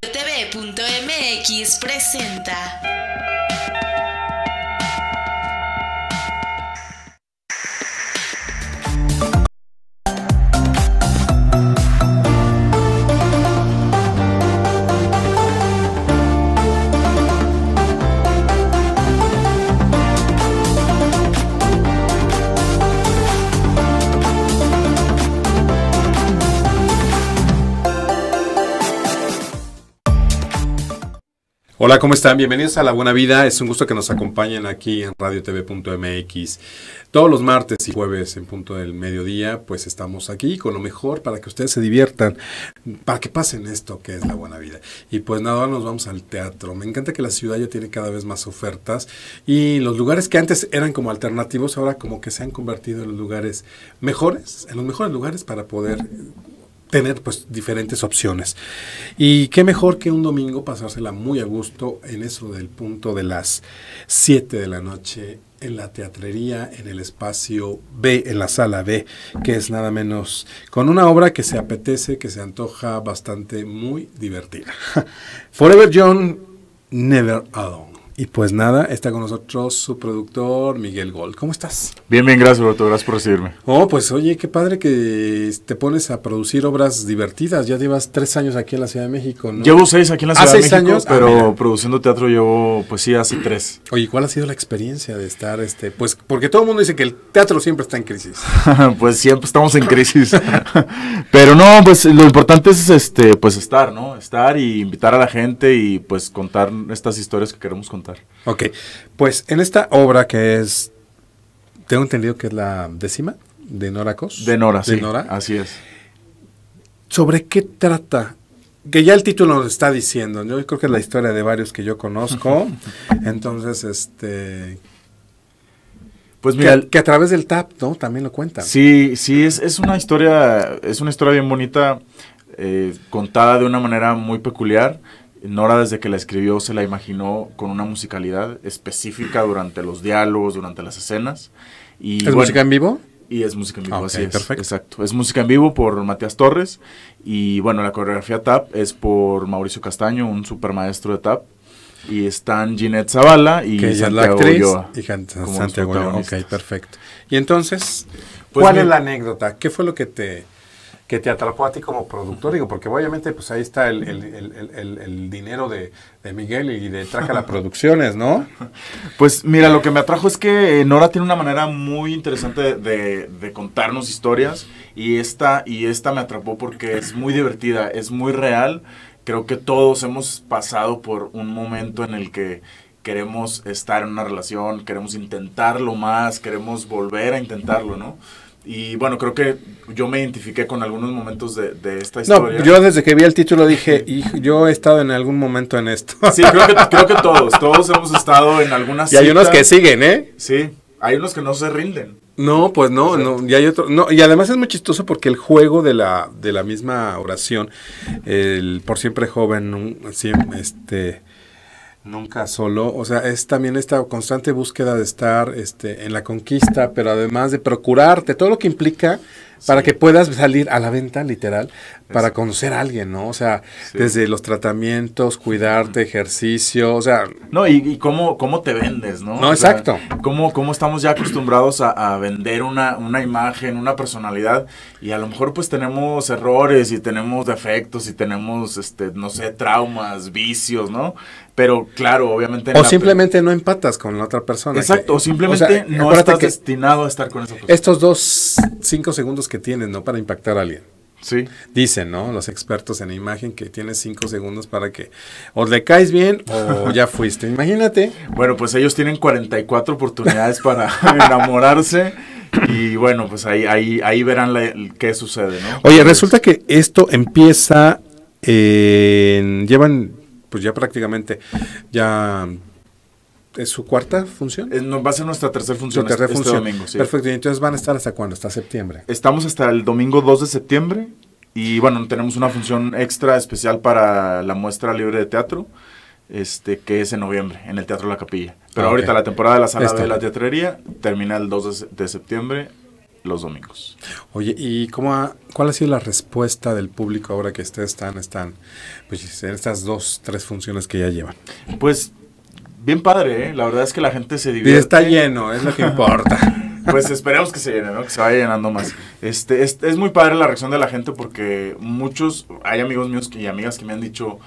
TV.mx presenta Hola, ¿cómo están? Bienvenidos a La Buena Vida. Es un gusto que nos acompañen aquí en radiotv.mx. Todos los martes y jueves en punto del mediodía, pues estamos aquí con lo mejor para que ustedes se diviertan, para que pasen esto que es La Buena Vida. Y pues nada, nos vamos al teatro. Me encanta que la ciudad ya tiene cada vez más ofertas y los lugares que antes eran como alternativos, ahora como que se han convertido en los lugares mejores, en los mejores lugares para poder tener pues diferentes opciones. Y qué mejor que un domingo pasársela muy a gusto en eso del punto de las 7 de la noche en la teatrería, en el espacio B, en la sala B, que es nada menos con una obra que se apetece, que se antoja bastante muy divertida. Forever John, Never Alone. Y pues nada, está con nosotros su productor Miguel Gol. ¿Cómo estás? Bien, bien, gracias, Roberto. Gracias por recibirme. Oh, pues oye, qué padre que te pones a producir obras divertidas. Ya llevas tres años aquí en la Ciudad de México, Llevo seis aquí en la ah, Ciudad de seis años? Ah, pero produciendo teatro llevo, pues sí, hace tres. Oye, ¿cuál ha sido la experiencia de estar, este, pues, porque todo el mundo dice que el teatro siempre está en crisis. pues siempre estamos en crisis. pero no, pues lo importante es, este, pues estar, ¿no? Estar y invitar a la gente y pues contar estas historias que queremos contar. Ok, pues en esta obra que es, tengo entendido que es la décima de Nora Cos. De Nora, de sí. Nora. Así es. ¿Sobre qué trata? Que ya el título nos está diciendo, yo creo que es la historia de varios que yo conozco. Entonces, este, pues mira, que, a través del TAP, ¿no? También lo cuentan. Sí, sí, es, es una historia, es una historia bien bonita, eh, contada de una manera muy peculiar. Nora desde que la escribió se la imaginó con una musicalidad específica durante los diálogos, durante las escenas. ¿Es música en vivo? Y es música en vivo, ah, así Perfecto. Exacto. Es música en vivo por Matías Torres. Y bueno, la coreografía TAP es por Mauricio Castaño, un super maestro de TAP. Y están Ginette Zavala y que Santiago la actriz Y Santiago Ok, perfecto. Y entonces, ¿cuál pues es la anécdota? ¿Qué fue lo que te que te atrapó a ti como productor? Digo, porque obviamente pues ahí está el, dinero de, Miguel y de las Producciones, ¿no? Pues mira, lo que me atrajo es que Nora tiene una manera muy interesante de, de contarnos historias y esta, y esta me atrapó porque es muy divertida, es muy real. Creo que todos hemos pasado por un momento en el que queremos estar en una relación, queremos intentarlo más, queremos volver a intentarlo, ¿no? Y bueno, creo que yo me identifiqué con algunos momentos de, esta historia. No, yo desde que vi el título dije, yo he estado en algún momento en esto. Sí, creo que, todos, todos hemos estado en algunas. Y hay unos que siguen, ¿eh? Sí, hay unos que no se rinden. No, pues no, y hay otro, no, y además es muy chistoso porque el juego de la, de la misma oración, el por siempre joven, así, este, nunca solo, o sea, es también esta constante búsqueda de estar este, en la conquista, pero además de procurarte, todo lo que implica para que puedas salir a la venta literal para conocer a alguien, ¿no? O sea, desde los tratamientos, cuidarte, ejercicio, o sea... No, y, cómo, te vendes, ¿no? No, exacto. cómo, estamos ya acostumbrados a, vender una, una, imagen, una personalidad, y a lo mejor pues tenemos errores y tenemos defectos y tenemos, este, no sé, traumas, vicios, ¿no? Pero claro, obviamente... O simplemente no empatas con la otra persona. Exacto, o simplemente no estás destinado a estar con esa persona. Estos dos, cinco segundos que tienes, ¿no? Para impactar a alguien. Sí. Dicen, ¿no? Los expertos en imagen que tienes cinco segundos para que o le caes bien o ya fuiste. Imagínate. Bueno, pues ellos tienen 44 oportunidades para enamorarse. Y bueno, pues ahí, ahí, ahí verán qué sucede, ¿no? Oye, pues, resulta que esto empieza en, llevan pues ya prácticamente ya ¿Es su cuarta función? Eh, va a ser nuestra tercera función. Este domingo, Perfecto. ¿Y entonces van a estar hasta cuándo? ¿Hasta septiembre? Estamos hasta el domingo 2 de septiembre. Y bueno, tenemos una función extra especial para la muestra libre de teatro, este, que es en noviembre, en el Teatro La Capilla. Pero ah, ahorita la temporada de la sala de la teatrería termina el 2 de, septiembre, los domingos. Oye, ¿y cómo cuál ha sido la respuesta del público ahora que ustedes están, están, pues, en estas dos, tres funciones que ya llevan? Pues bien padre, ¿eh? La verdad es que la gente se divierte. Y está lleno, es lo que importa. pues esperemos que se llene, ¿no? Que se vaya llenando más. Este, es muy padre la reacción de la gente porque muchos, hay amigos míos que, y amigas que me han dicho,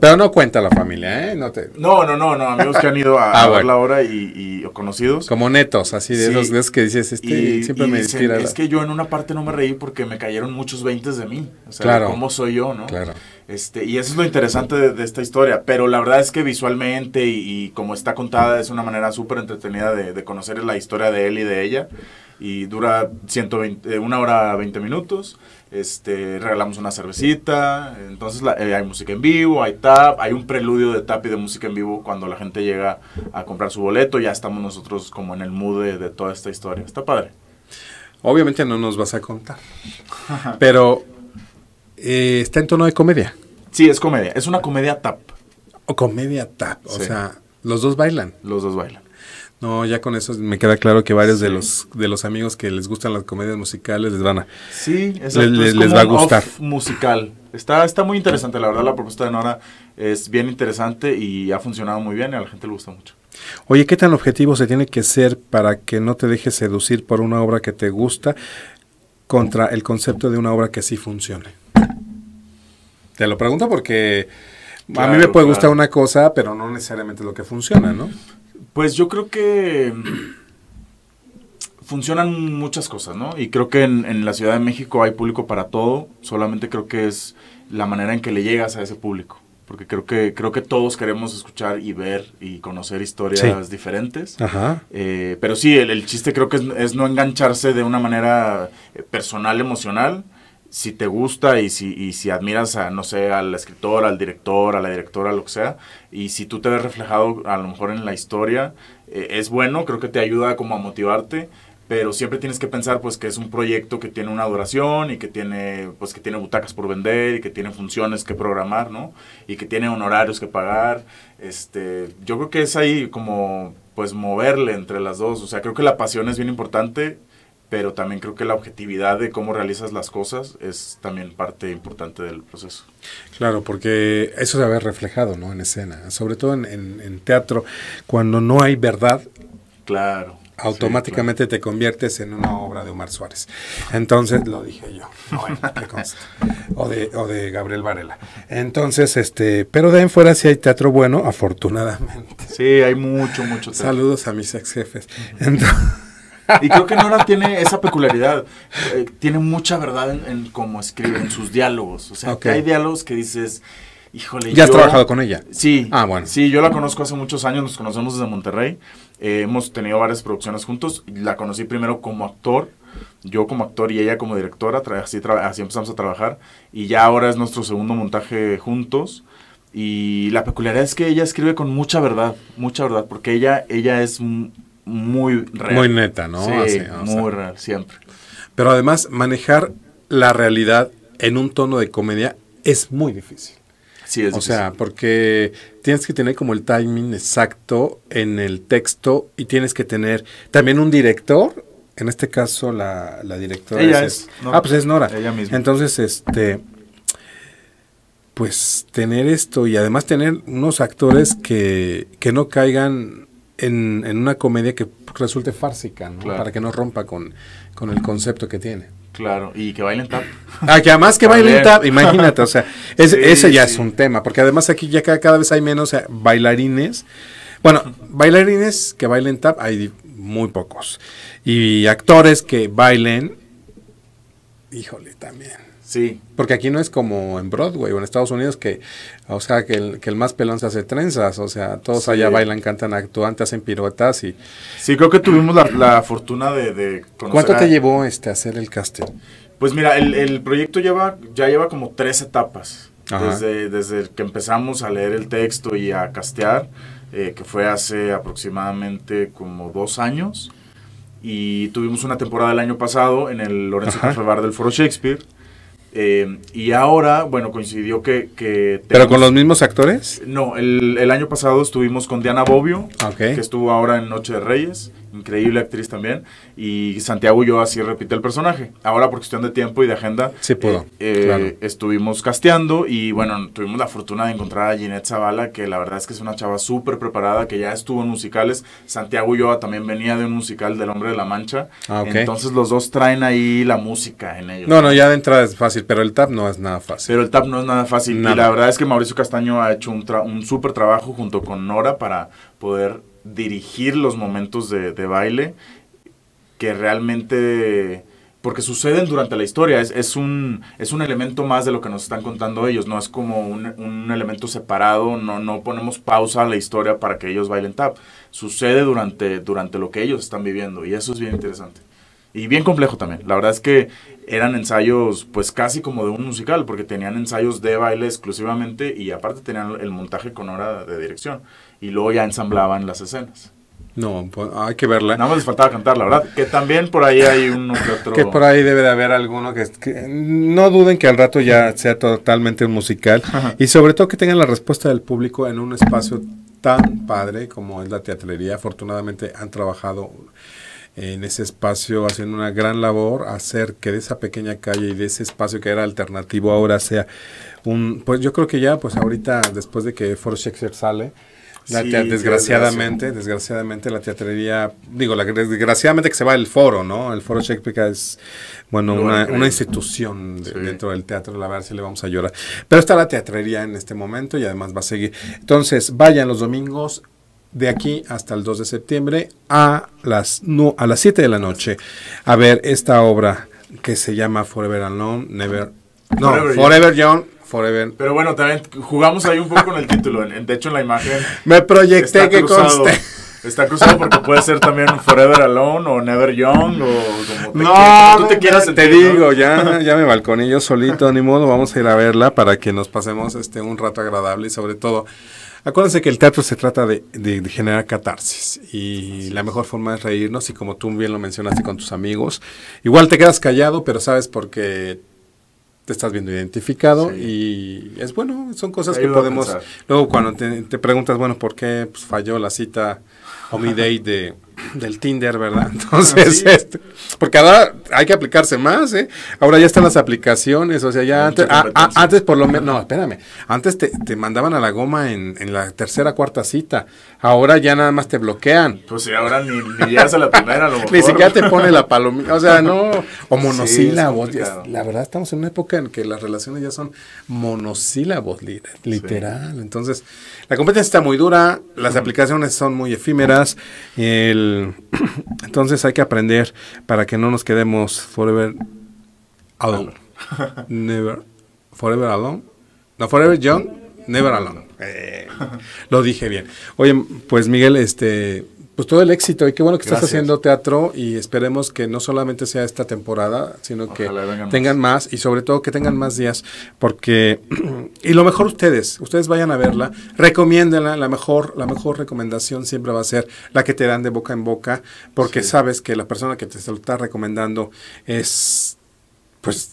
pero no cuenta la familia, ¿eh? No, no, no, amigos que han ido a, ah, ver la hora y, o conocidos. Como netos, así de esos, que dices, este siempre me Es que yo en una parte no me reí porque me cayeron muchos veintes de mí. O sea, claro. cómo soy yo, ¿no? Este, y eso es lo interesante de, esta historia. Pero la verdad es que visualmente y, como está contada, es una manera súper entretenida de, conocer la historia de él y de ella. Y dura 120, eh, una hora 20 minutos este, regalamos una cervecita, entonces eh, hay música en vivo, hay tap, hay un preludio de tap y de música en vivo cuando la gente llega a comprar su boleto, ya estamos nosotros como en el mood de, toda esta historia, está padre. Obviamente no nos vas a contar, pero eh, está en tono de comedia. Sí, es comedia, es una comedia tap. O comedia tap, o sea, los dos bailan. Los dos bailan. No, ya con eso me queda claro que varios de los de los amigos que les gustan las comedias musicales les van a sí, les va a gustar musical. Está está muy interesante la verdad la propuesta de Nora es bien interesante y ha funcionado muy bien y a la gente le gusta mucho. Oye, ¿qué tan objetivo se tiene que ser para que no te dejes seducir por una obra que te gusta contra el concepto de una obra que sí funcione? Te lo pregunto porque a mí me puede gustar una cosa, pero no necesariamente lo que funciona, ¿no? Pues yo creo que funcionan muchas cosas, ¿no? Y creo que en, la Ciudad de México hay público para todo, solamente creo que es la manera en que le llegas a ese público, porque creo que, creo que todos queremos escuchar y ver y conocer historias diferentes. Ajá. Eh, pero sí, el, chiste creo que es, no engancharse de una manera eh, personal, emocional, si te gusta y si, si admiras a, no sé, al escritor, al director, a la directora, lo que sea, y si tú te ves reflejado a lo mejor en la historia, eh, es bueno, creo que te ayuda como a motivarte, pero siempre tienes que pensar pues que es un proyecto que tiene una duración y que tiene pues que tiene butacas por vender y que tiene funciones que programar, ¿no? Y que tiene honorarios que pagar. Este, yo creo que es ahí como pues moverle entre las dos, o sea, creo que la pasión es bien importante pero también creo que la objetividad de cómo realizas las cosas es también parte importante del proceso. Claro, porque eso se ve reflejado ¿no? en escena, sobre todo en, teatro, cuando no hay verdad. Claro automáticamente te conviertes en una obra de Omar Suárez. Entonces, lo dije yo, O, de, Gabriel Varela. Entonces, este, pero de en fuera si hay teatro bueno, afortunadamente. Sí, hay mucho, mucho teatro. Saludos a mis ex jefes. Y creo que Nora tiene esa peculiaridad. Eh, tiene mucha verdad en, cómo escribe, en sus diálogos. O sea, que hay diálogos que dices, híjole. ¿Ya has trabajado con ella? Sí. Ah, bueno. Sí, yo la conozco hace muchos años, nos conocemos desde Monterrey. Eh, hemos tenido varias producciones juntos. La conocí primero como actor yo como actor y ella como directora, así, así, empezamos a trabajar y ya ahora es nuestro segundo montaje juntos y la peculiaridad es que ella escribe con mucha verdad, mucha verdad, porque ella, ella es muy real. Muy neta, ¿no? Sí, muy real, siempre. Pero además, manejar la realidad en un tono de comedia es muy difícil. Sí, es o sea, porque tienes que tener como el timing exacto en el texto y tienes que tener también un director. En este caso, la, la directora es, Ah, pues es Nora. Ella misma. Entonces, este pues tener esto y además tener unos actores que, que no caigan en, una comedia que resulte fársica, Para que no rompa con, el concepto que tiene. Claro, y que bailen tap. Ah, que además que bailen tap, imagínate, o sea, ese ya es un tema, porque además aquí ya cada, vez hay menos bailarines. Bueno, bailarines que bailen tap hay muy pocos. Y actores que bailen, híjole, también. Sí. Porque aquí no es como en Broadway o en Estados Unidos que, o sea, que el, que el más pelón se hace trenzas, o sea, todos allá bailan, cantan, actúan, te hacen piruetas y... Sí, creo que tuvimos la, fortuna de, ¿Cuánto te llevó este hacer el casting? Pues mira, el, proyecto lleva, ya lleva como tres etapas. Desde, que empezamos a leer el texto y a castear, eh, que fue hace aproximadamente como dos años. Y tuvimos una temporada el año pasado en el Lorenzo Café Bar del Foro Shakespeare eh, y ahora, bueno, coincidió que... ¿Pero con los mismos actores? No, el, año pasado estuvimos con Diana Bobbio, que estuvo ahora en Noche de Reyes increíble actriz también. Y Santiago Ulloa sí repite el personaje. Ahora, por cuestión de tiempo y de agenda, sí, pudo eh, eh, estuvimos casteando y bueno, tuvimos la fortuna de encontrar a Ginette Zavala, que la verdad es que es una chava súper preparada, que ya estuvo en musicales. Santiago Ulloa también venía de un musical del Hombre de la Mancha. Ah, Entonces, los dos traen ahí la música en ellos. No, no, ya de entrada es fácil, pero el tap no es nada fácil. Pero el tap no es nada fácil. Y la verdad es que Mauricio Castaño ha hecho un, un súper trabajo junto con Nora para poder dirigir los momentos de, baile que realmente porque suceden durante la historia, es, es, un, es un elemento más de lo que nos están contando ellos, no es como un, un elemento separado, no, no ponemos pausa a la historia para que ellos bailen tap, sucede durante, durante lo que ellos están viviendo y eso es bien interesante y bien complejo también. La verdad es que eran ensayos pues casi como de un musical, porque tenían ensayos de baile exclusivamente y aparte tenían el montaje con hora de dirección y luego ya ensamblaban las escenas. No, pues, hay que verla. Nada más les faltaba cantar, la verdad. Que también por ahí hay uno que otro. que por ahí debe de haber alguno que, no duden que al rato ya sea totalmente un musical. Y sobre todo que tengan la respuesta del público en un espacio tan padre como es la teatrería. Afortunadamente han trabajado en ese espacio haciendo una gran labor, hacer que de esa pequeña calle y de ese espacio que era alternativo ahora sea un, pues yo creo que ya, pues ahorita, después de que Foro Shakespeare sale, desgraciadamente, desgraciadamente la teatrería, digo, la, desgraciadamente que se va el foro, ¿no? El foro Shakespeare es, bueno, una, institución dentro del teatro, la verdad si le vamos a llorar. Pero está la teatrería en este momento y además va a seguir. Entonces, vayan los domingos de aquí hasta el 2 de septiembre a las, a las 7 de la noche a ver esta obra que se llama Forever Alone, Never... No, Forever, Young. Forever. Pero bueno, también jugamos ahí un poco con el título. De hecho, en la imagen... Me proyecté que conste. Está cruzado porque puede ser también Forever Alone o Never Young o no, te quieras Te digo, ya, me balconé yo solito, ni modo. Vamos a ir a verla para que nos pasemos este un rato agradable y sobre todo Acuérdense que el teatro se trata de, generar catarsis y la mejor forma es reírnos y como tú bien lo mencionaste con tus amigos, igual te quedas callado, pero sabes por qué te estás viendo identificado y es bueno, son cosas que podemos... Luego cuando te, preguntas, bueno, ¿por qué pues, falló la cita? date de, del Tinder, ¿verdad? Ah, entonces, este, porque ahora hay que aplicarse más, ¿eh? Ahora ya están las aplicaciones, o sea, ya ah, ah, antes, por lo menos, no, espérame, antes te, mandaban a la goma en, la tercera, cuarta cita, ahora ya nada más te bloquean. Pues sí, ahora ni, ni llegas la primera, lo mejor. Ni siquiera te pone la palomita, o sea, no, o monosílabos. la verdad, estamos en una época en que las relaciones ya son monosílabos, literal. Entonces, la competencia está muy dura, las aplicaciones son muy efímeras, entonces hay que aprender para que no nos quedemos forever alone. Never, forever alone. No, forever young, never alone. Eh. lo dije bien. Oye, pues Miguel, este, pues el éxito y qué bueno que estás haciendo teatro y esperemos que no solamente sea esta temporada, sino que tengan más. y sobre todo que tengan más días, porque y lo mejor ustedes, ustedes vayan a verla, recomiéndenla, la mejor la mejor recomendación siempre va a ser la que te dan de boca en boca, porque sabes que la persona que te está recomendando es pues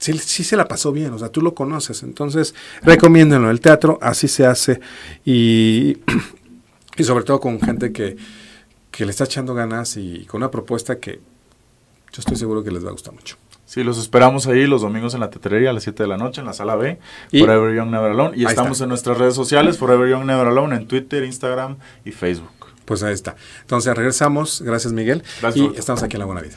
Sí, sí, se la pasó bien, o sea, tú lo conoces. Entonces, recomiéndenlo. El teatro así se hace y Y sobre todo con gente que, le está echando ganas y con una propuesta que yo estoy seguro que les va a gustar mucho. Sí, los esperamos ahí los domingos en la tetrería a las 7 de la noche en la sala B, Forever Young Never Alone. Y estamos en nuestras redes sociales, Forever Young Never Alone, en Twitter, Instagram y Facebook. Pues ahí está. Entonces regresamos. Gracias, Miguel. Gracias, y estamos aquí en La Buena Vida.